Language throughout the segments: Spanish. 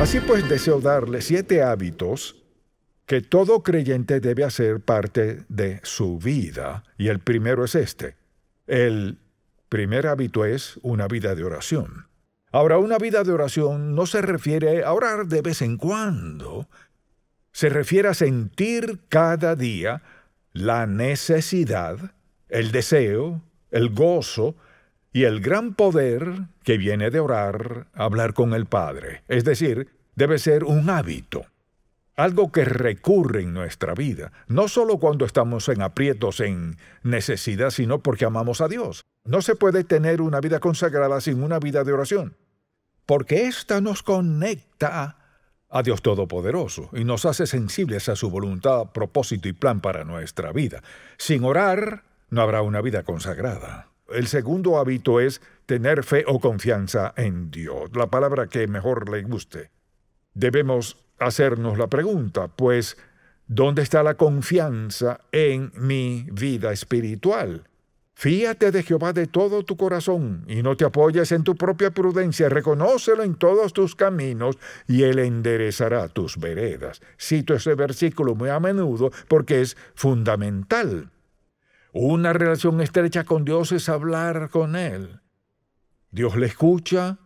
Así pues, deseo darle siete hábitos que todo creyente debe hacer parte de su vida. Y el primero es este. El primer hábito es una vida de oración. Ahora, una vida de oración no se refiere a orar de vez en cuando. Se refiere a sentir cada día la necesidad, el deseo, el gozo, y el gran poder que viene de orar, hablar con el Padre. Es decir, debe ser un hábito, algo que recurre en nuestra vida, no solo cuando estamos en aprietos, en necesidad, sino porque amamos a Dios. No se puede tener una vida consagrada sin una vida de oración, porque ésta nos conecta a Dios Todopoderoso y nos hace sensibles a su voluntad, propósito y plan para nuestra vida. Sin orar, no habrá una vida consagrada. El segundo hábito es tener fe o confianza en Dios, la palabra que mejor le guste. Debemos hacernos la pregunta, pues, ¿dónde está la confianza en mi vida espiritual? Fíate de Jehová de todo tu corazón y no te apoyes en tu propia prudencia. Reconócelo en todos tus caminos y Él enderezará tus veredas. Cito ese versículo muy a menudo porque es fundamental. Una relación estrecha con Dios es hablar con Él. Dios le escucha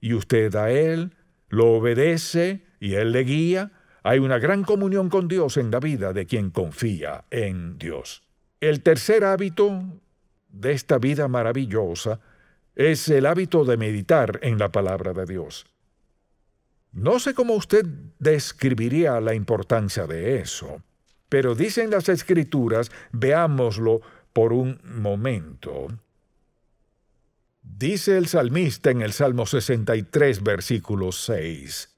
y usted a Él, lo obedece y Él le guía. Hay una gran comunión con Dios en la vida de quien confía en Dios. El tercer hábito de esta vida maravillosa es el hábito de meditar en la palabra de Dios. No sé cómo usted describiría la importancia de eso. Pero dicen las escrituras, veámoslo por un momento. Dice el salmista en el Salmo 63, versículo 6,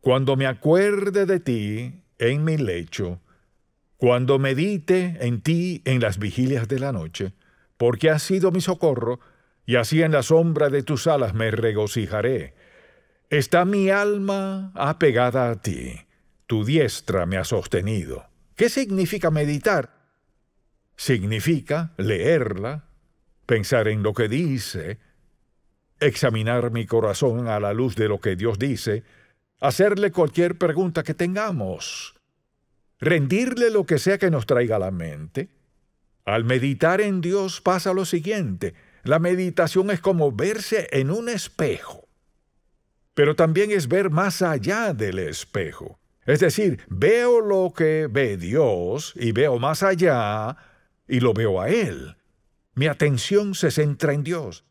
Cuando me acuerde de ti en mi lecho, cuando medite en ti en las vigilias de la noche, porque has sido mi socorro, y así en la sombra de tus alas me regocijaré. Está mi alma apegada a ti, tu diestra me ha sostenido. ¿Qué significa meditar? Significa leerla, pensar en lo que dice, examinar mi corazón a la luz de lo que Dios dice, hacerle cualquier pregunta que tengamos, rendirle lo que sea que nos traiga la mente. Al meditar en Dios pasa lo siguiente, la meditación es como verse en un espejo, pero también es ver más allá del espejo. Es decir, veo lo que ve Dios y veo más allá y lo veo a Él. Mi atención se centra en Dios.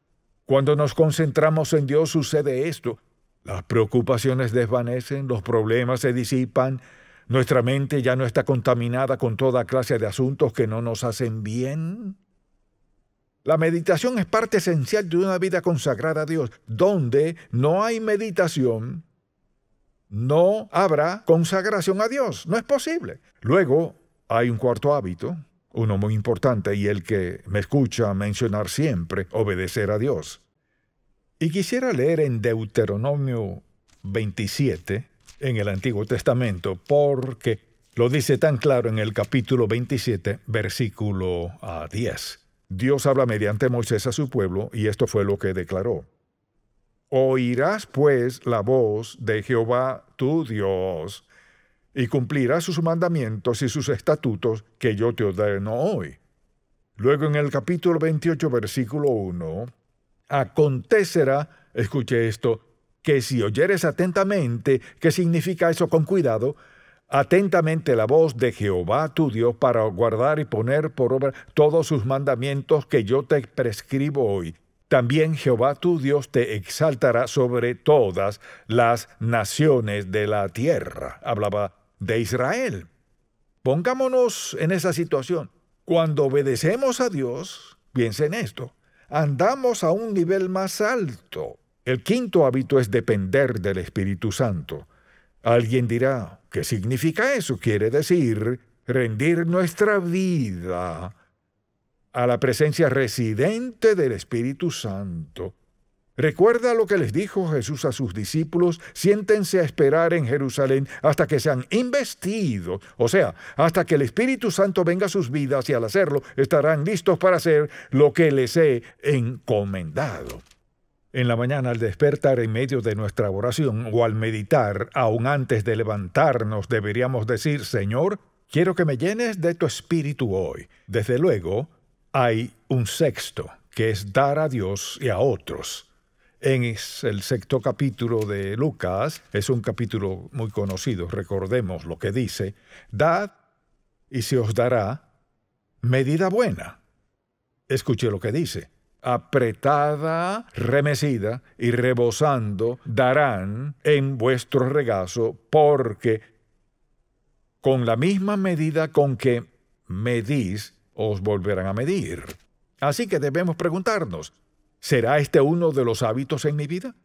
Cuando nos concentramos en Dios sucede esto. Las preocupaciones desvanecen, los problemas se disipan, nuestra mente ya no está contaminada con toda clase de asuntos que no nos hacen bien. La meditación es parte esencial de una vida consagrada a Dios. Donde no hay meditación, no habrá consagración a Dios. No es posible. Luego hay un cuarto hábito, uno muy importante y el que me escucha mencionar siempre, obedecer a Dios. Y quisiera leer en Deuteronomio 27, en el Antiguo Testamento, porque lo dice tan claro en el capítulo 27, versículo 10. Dios habla mediante Moisés a su pueblo y esto fue lo que declaró. Oirás pues la voz de Jehová tu Dios, y cumplirás sus mandamientos y sus estatutos que yo te ordeno hoy. Luego en el capítulo 28, versículo 1, acontecerá, escuche esto, que si oyeres atentamente, ¿qué significa eso con cuidado? Atentamente la voz de Jehová tu Dios para guardar y poner por obra todos sus mandamientos que yo te prescribo hoy también Jehová tu Dios te exaltará sobre todas las naciones de la tierra. Hablaba de Israel. Pongámonos en esa situación. Cuando obedecemos a Dios, piensa en esto, andamos a un nivel más alto. El quinto hábito es depender del Espíritu Santo. Alguien dirá, ¿qué significa eso? Quiere decir rendir nuestra vida a la presencia residente del Espíritu Santo. Recuerda lo que les dijo Jesús a sus discípulos, siéntense a esperar en Jerusalén hasta que sean investidos, o sea, hasta que el Espíritu Santo venga a sus vidas y al hacerlo estarán listos para hacer lo que les he encomendado. En la mañana al despertar en medio de nuestra oración o al meditar, aún antes de levantarnos, deberíamos decir, Señor, quiero que me llenes de tu espíritu hoy. Desde luego, hay un sexto, que es dar a Dios y a otros. En el sexto capítulo de Lucas, es un capítulo muy conocido, recordemos lo que dice, dad y se os dará medida buena. Escuche lo que dice, apretada, remecida y rebosando darán en vuestro regazo, porque con la misma medida con que medís, os volverán a medir. Así que debemos preguntarnos, ¿será este uno de los hábitos en mi vida?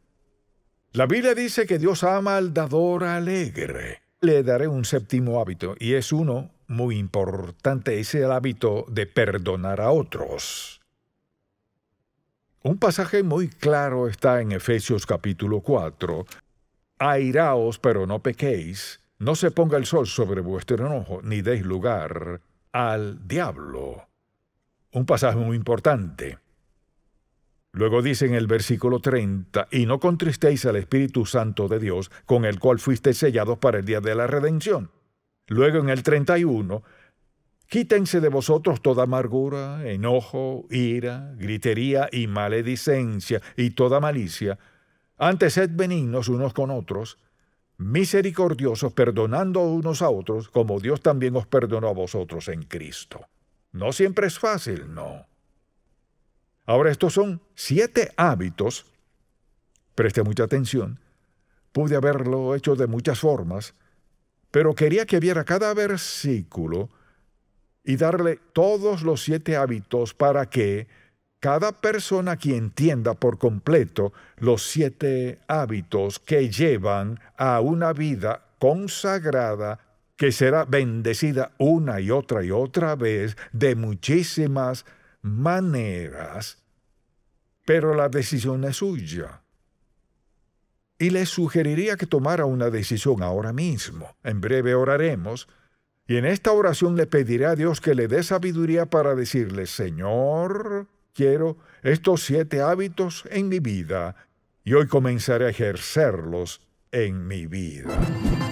La Biblia dice que Dios ama al dador alegre. Le daré un séptimo hábito, y es uno muy importante, es el hábito de perdonar a otros. Un pasaje muy claro está en Efesios capítulo 4. Airaos, pero no pequéis. No se ponga el sol sobre vuestro enojo, ni deis lugar al diablo. Un pasaje muy importante. Luego dice en el versículo 30, y no contristéis al Espíritu Santo de Dios, con el cual fuisteis sellados para el día de la redención. Luego en el 31, quítense de vosotros toda amargura, enojo, ira, gritería y maledicencia y toda malicia. Antes sed benignos unos con otros, misericordiosos, perdonando unos a otros, como Dios también os perdonó a vosotros en Cristo. No siempre es fácil, no. Ahora, estos son siete hábitos, preste mucha atención, pude haberlo hecho de muchas formas, pero quería que viera cada versículo y darle todos los siete hábitos para que cada persona que entienda por completo los siete hábitos que llevan a una vida consagrada que será bendecida una y otra y otra vez de muchísimas maneras, pero la decisión es suya. Y le sugeriría que tomara una decisión ahora mismo. En breve oraremos. Y en esta oración le pediré a Dios que le dé sabiduría para decirle, Señor, Quiero estos siete hábitos en mi vida y hoy comenzaré a ejercerlos en mi vida.